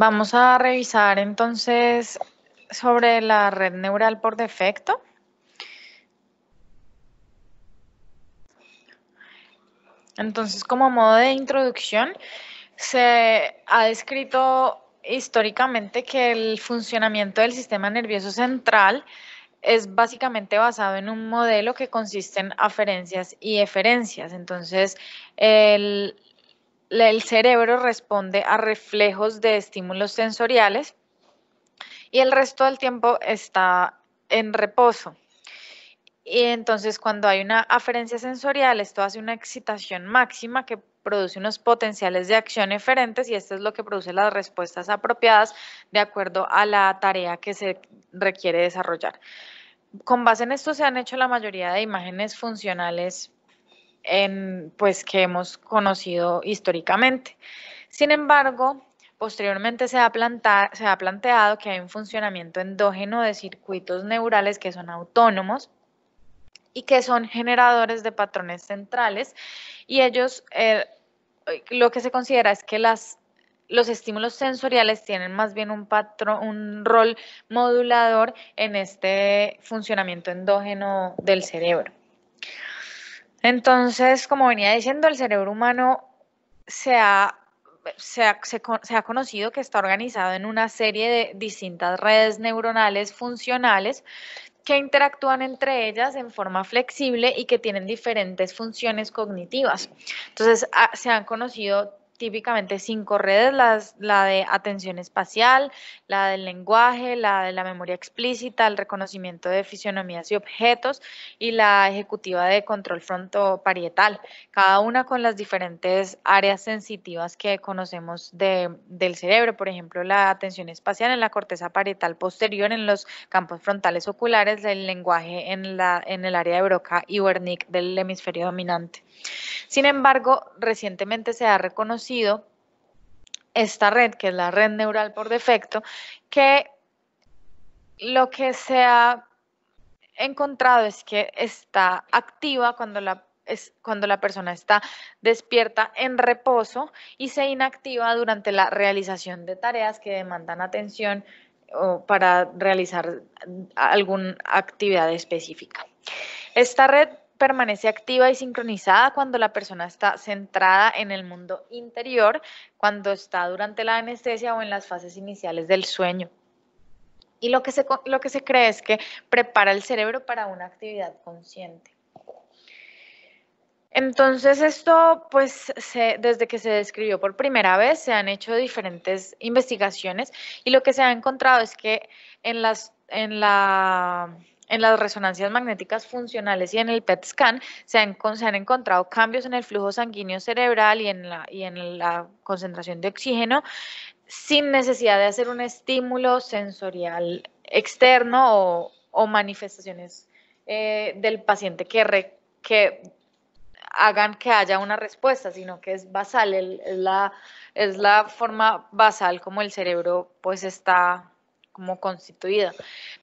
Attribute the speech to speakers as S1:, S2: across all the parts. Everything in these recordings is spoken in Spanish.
S1: Vamos a revisar entonces sobre la red neural por defecto. Entonces, como modo de introducción, se ha descrito históricamente que el funcionamiento del sistema nervioso central es básicamente basado en un modelo que consiste en aferencias y eferencias. Entonces, el, el cerebro responde a reflejos de estímulos sensoriales y el resto del tiempo está en reposo. Y entonces cuando hay una aferencia sensorial, esto hace una excitación máxima que produce unos potenciales de acción eferentes y esto es lo que produce las respuestas apropiadas de acuerdo a la tarea que se requiere desarrollar. Con base en esto se han hecho la mayoría de imágenes funcionales pues, que hemos conocido históricamente. Sin embargo, posteriormente se ha, planteado que hay un funcionamiento endógeno de circuitos neurales que son autónomos y que son generadores de patrones centrales y ellos eh, lo que se considera es que los estímulos sensoriales tienen más bien un, un rol modulador en este funcionamiento endógeno del cerebro. Entonces, como venía diciendo, el cerebro humano se ha, se, ha, se, ha, conocido que está organizado en una serie de distintas redes neuronales funcionales que interactúan entre ellas en forma flexible y que tienen diferentes funciones cognitivas. Entonces, ah, se han conocido típicamente cinco redes, la de atención espacial, la del lenguaje, la de la memoria explícita, el reconocimiento de fisionomías y objetos y la ejecutiva de control frontoparietal, cada una con las diferentes áreas sensitivas que conocemos del cerebro, por ejemplo, la atención espacial en la corteza parietal posterior, en los campos frontales oculares, el lenguaje en, la, en el área de Broca y Wernicke del hemisferio dominante. Sin embargo, recientemente se ha reconocido esta red, que es la red neural por defecto, que lo que se ha encontrado es que está activa cuando la, cuando la persona está despierta en reposo y se inactiva durante la realización de tareas que demandan atención o para realizar alguna actividad específica. Esta red permanece activa y sincronizada cuando la persona está centrada en el mundo interior, cuando está durante la anestesia o en las fases iniciales del sueño. Y lo que se, lo que se cree es que prepara el cerebro para una actividad consciente. Entonces esto, pues desde que se describió por primera vez, se han hecho diferentes investigaciones y lo que se ha encontrado es que en, las, en la en las resonancias magnéticas funcionales y en el PET scan se han, se han encontrado cambios en el flujo sanguíneo cerebral y en la, y en la concentración de oxígeno sin necesidad de hacer un estímulo sensorial externo o, manifestaciones eh, del paciente que, que hagan que haya una respuesta, sino que es basal, es, la, es la forma basal como el cerebro pues está como constituida,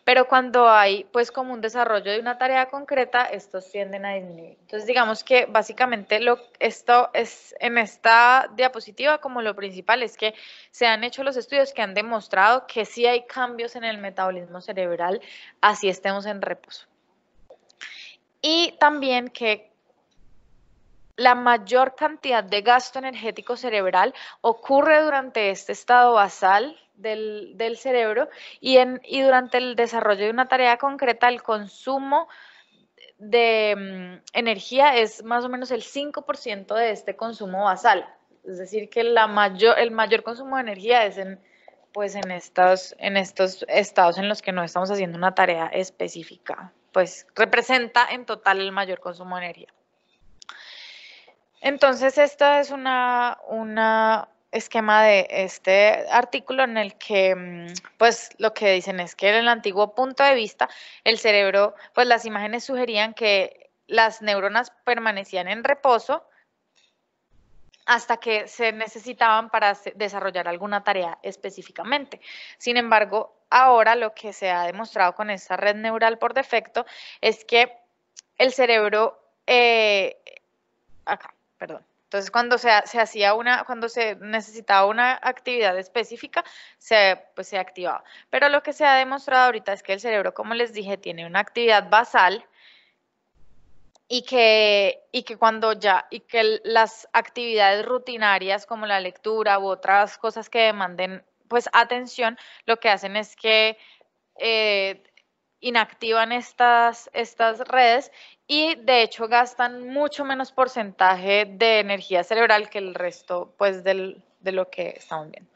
S1: Pero cuando hay pues como un desarrollo de una tarea concreta, estos tienden a disminuir. Entonces digamos que básicamente lo, esto es en esta diapositiva como lo principal es que se han hecho los estudios que han demostrado que sí hay cambios en el metabolismo cerebral, así estemos en reposo. Y también que la mayor cantidad de gasto energético cerebral ocurre durante este estado basal del, cerebro y, durante el desarrollo de una tarea concreta el consumo de mm, energía es más o menos el 5% de este consumo basal. Es decir, que la el mayor consumo de energía es en, pues en, estos, en estos estados en los que no estamos haciendo una tarea específica. Pues representa en total el mayor consumo de energía. Entonces, esta es una, una esquema de este artículo en el que, mm, pues, lo que dicen es que en el antiguo punto de vista, el cerebro, pues, las imágenes sugerían que las neuronas permanecían en reposo hasta que se necesitaban para desarrollar alguna tarea específicamente. Sin embargo, ahora lo que se ha demostrado con esta red neural por defecto es que el cerebro, eh, acá, perdón, entonces, cuando se, se hacía una, cuando se necesitaba una actividad específica, se, pues, se activaba. Pero lo que se ha demostrado ahorita es que el cerebro, como les dije, tiene una actividad basal y que, y que cuando ya, y que las actividades rutinarias como la lectura u otras cosas que demanden, pues, atención, lo que hacen es que eh, inactivan estas, estas redes y de hecho gastan mucho menos porcentaje de energía cerebral que el resto pues de lo que estamos viendo.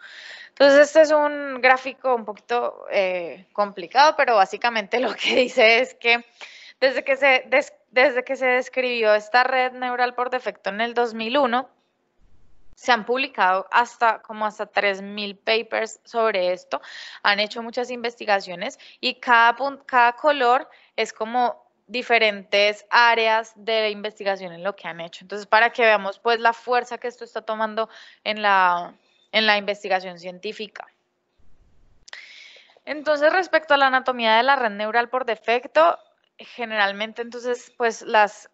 S1: Entonces este es un gráfico un poquito eh, complicado, pero básicamente lo que dice es que desde que se, desde que se describió esta red neural por defecto en el 2001, se han publicado hasta como hasta 3.000 papers sobre esto, han hecho muchas investigaciones y cada, cada color es como diferentes áreas de investigación en lo que han hecho. Entonces, para que veamos pues la fuerza que esto está tomando en la, en la investigación científica. Entonces, respecto a la anatomía de la red neural por defecto, generalmente entonces pues las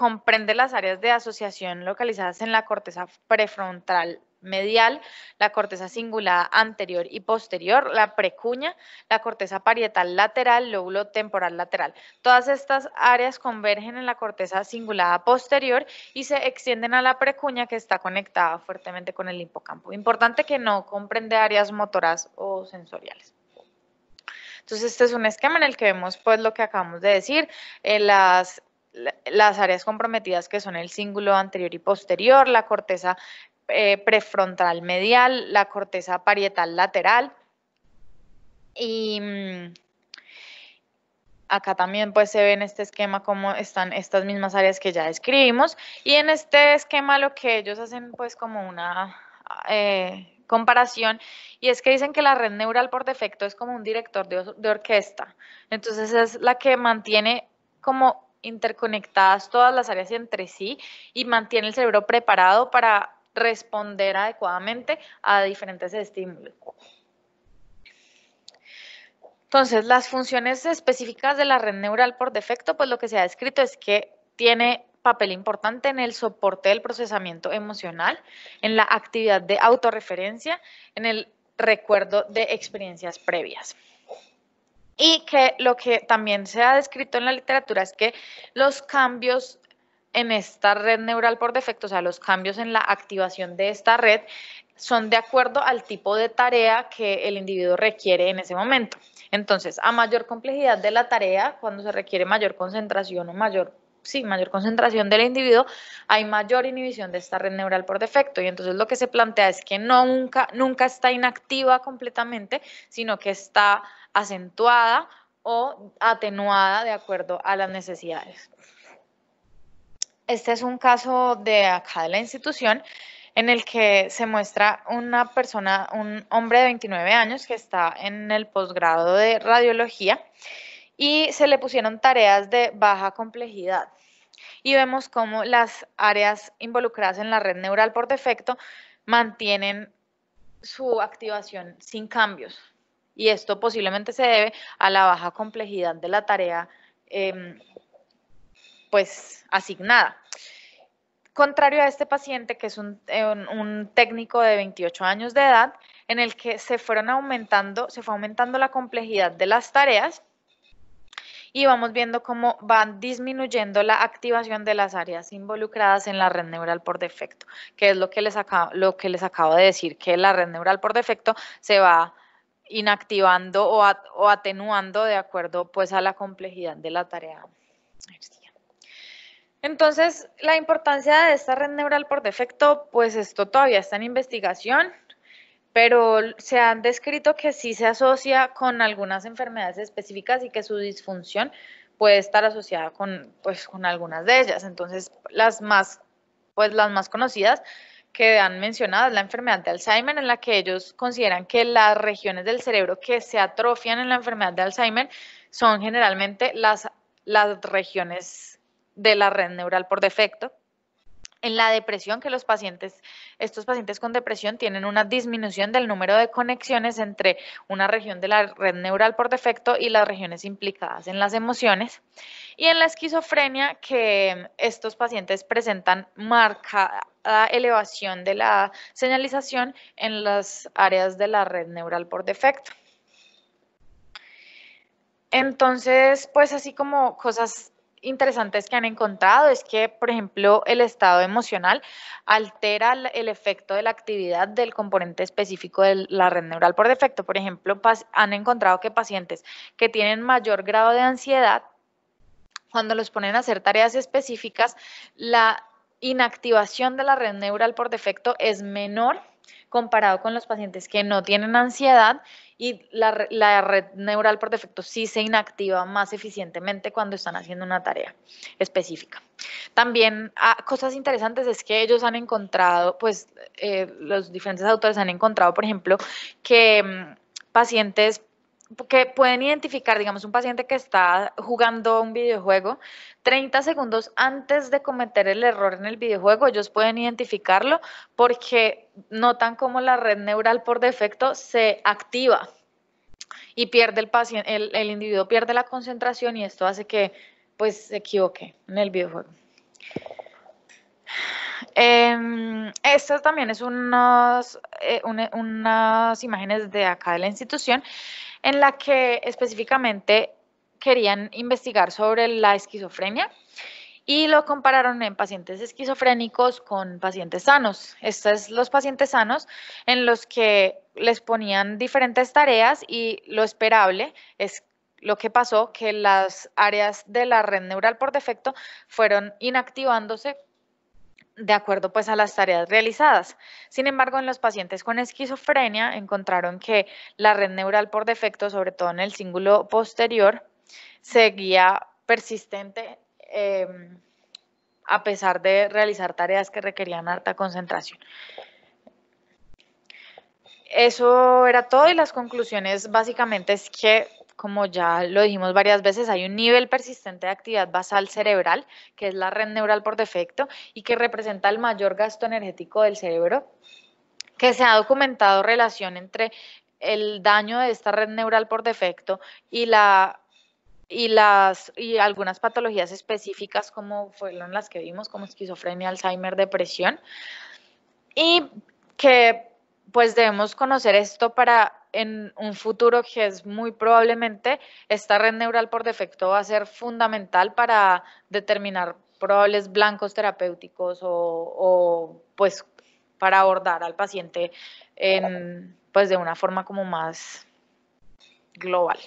S1: comprende las áreas de asociación localizadas en la corteza prefrontal medial, la corteza cingulada anterior y posterior, la precuña, la corteza parietal lateral, lóbulo temporal lateral. Todas estas áreas convergen en la corteza cingulada posterior y se extienden a la precuña que está conectada fuertemente con el hipocampo. Importante que no comprende áreas motoras o sensoriales. Entonces, este es un esquema en el que vemos pues lo que acabamos de decir, eh, las las áreas comprometidas que son el cíngulo anterior y posterior, la corteza eh, prefrontal medial, la corteza parietal lateral y mm, acá también pues se ve en este esquema cómo están estas mismas áreas que ya describimos y en este esquema lo que ellos hacen pues como una eh, comparación y es que dicen que la red neural por defecto es como un director de, de orquesta, entonces es la que mantiene como interconectadas todas las áreas entre sí y mantiene el cerebro preparado para responder adecuadamente a diferentes estímulos. Entonces, las funciones específicas de la red neural por defecto, pues lo que se ha descrito es que tiene papel importante en el soporte del procesamiento emocional, en la actividad de autorreferencia, en el recuerdo de experiencias previas. Y que lo que también se ha descrito en la literatura es que los cambios en esta red neural por defecto, o sea, los cambios en la activación de esta red, son de acuerdo al tipo de tarea que el individuo requiere en ese momento. Entonces, a mayor complejidad de la tarea, cuando se requiere mayor concentración o mayor sí, mayor concentración del individuo, hay mayor inhibición de esta red neural por defecto. Y entonces lo que se plantea es que nunca, nunca está inactiva completamente, sino que está acentuada o atenuada de acuerdo a las necesidades. Este es un caso de acá de la institución en el que se muestra una persona, un hombre de 29 años que está en el posgrado de radiología y se le pusieron tareas de baja complejidad. Y vemos cómo las áreas involucradas en la red neural por defecto mantienen su activación sin cambios. Y esto posiblemente se debe a la baja complejidad de la tarea em, pues asignada. Contrario a este paciente, que es un, técnico de 28 años de edad, en el que se fueron aumentando, se fue aumentando la complejidad de las tareas y vamos viendo cómo van disminuyendo la activación de las áreas involucradas en la red neural por defecto, que es lo que les acabo, lo que les acabo de decir, que la red neural por defecto se va inactivando o, atenuando de acuerdo pues a la complejidad de la tarea. Entonces, la importancia de esta red neural por defecto, pues esto todavía está en investigación, pero se han descrito que sí se asocia con algunas enfermedades específicas y que su disfunción puede estar asociada con, pues, algunas de ellas. Entonces, las más, pues, las más conocidas que han mencionado es la enfermedad de Alzheimer, en la que ellos consideran que las regiones del cerebro que se atrofian en la enfermedad de Alzheimer son generalmente las regiones de la red neural por defecto, en la depresión, que los pacientes, estos pacientes con depresión tienen una disminución del número de conexiones entre una región de la red neural por defecto y las regiones implicadas en las emociones. Y en la esquizofrenia, que estos pacientes presentan marcada elevación de la señalización en las áreas de la red neural por defecto. Entonces, pues así como cosas interesantes que han encontrado es que, por ejemplo, el estado emocional altera el efecto de la actividad del componente específico de la red neural por defecto. Por ejemplo, han encontrado que pacientes que tienen mayor grado de ansiedad, cuando los ponen a hacer tareas específicas, la inactivación de la red neural por defecto es menor comparado con los pacientes que no tienen ansiedad y la, red neural por defecto sí se inactiva más eficientemente cuando están haciendo una tarea específica. También ah, cosas interesantes es que ellos han encontrado, pues eh, los diferentes autores han encontrado, por ejemplo, que mm, pacientes que pueden identificar, digamos, un paciente que está jugando un videojuego, 30 segundos antes de cometer el error en el videojuego, ellos pueden identificarlo porque notan cómo la red neural por defecto se activa y pierde el paciente, el, individuo pierde la concentración y esto hace que pues se equivoque en el videojuego. Eh, em, estas también es eh, unas imágenes de acá de la institución en la que específicamente querían investigar sobre la esquizofrenia y lo compararon en pacientes esquizofrénicos con pacientes sanos. Estos son los pacientes sanos en los que les ponían diferentes tareas y lo esperable es lo que pasó, que las áreas de la red neural por defecto fueron inactivándose de acuerdo pues a las tareas realizadas. Sin embargo, en los pacientes con esquizofrenia encontraron que la red neural por defecto, sobre todo en el cíngulo posterior, seguía persistente em, a pesar de realizar tareas que requerían alta concentración. Eso era todo y las conclusiones básicamente es que como ya lo dijimos varias veces, hay un nivel persistente de actividad basal cerebral, que es la red neural por defecto y que representa el mayor gasto energético del cerebro, que se ha documentado relación entre el daño de esta red neural por defecto y la y las y algunas patologías específicas como fueron las que vimos como esquizofrenia, Alzheimer, depresión y que pues debemos conocer esto para en un futuro que es muy probablemente esta red neural por defecto va a ser fundamental para determinar probables blancos terapéuticos o, pues para abordar al paciente en, pues de una forma como más global.